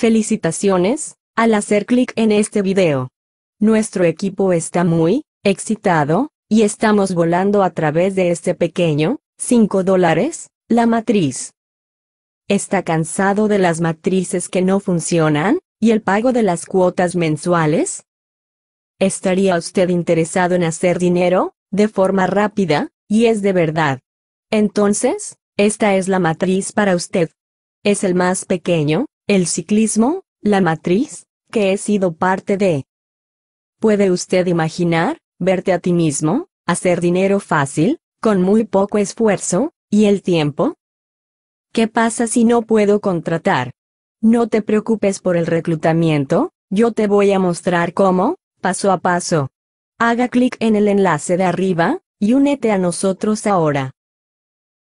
Felicitaciones, al hacer clic en este video. Nuestro equipo está muy, excitado, y estamos volando a través de este pequeño, 5 dólares, la matriz. Está cansado de las matrices que no funcionan, y el pago de las cuotas mensuales. ¿Estaría usted interesado en hacer dinero, de forma rápida, y es de verdad? Entonces, esta es la matriz para usted. Es el más pequeño, el ciclismo, la matriz, que he sido parte de. ¿Puede usted imaginar, verte a ti mismo, hacer dinero fácil, con muy poco esfuerzo, y el tiempo? ¿Qué pasa si no puedo contratar? No te preocupes por el reclutamiento, yo te voy a mostrar cómo, paso a paso. Haga clic en el enlace de arriba, y únete a nosotros ahora.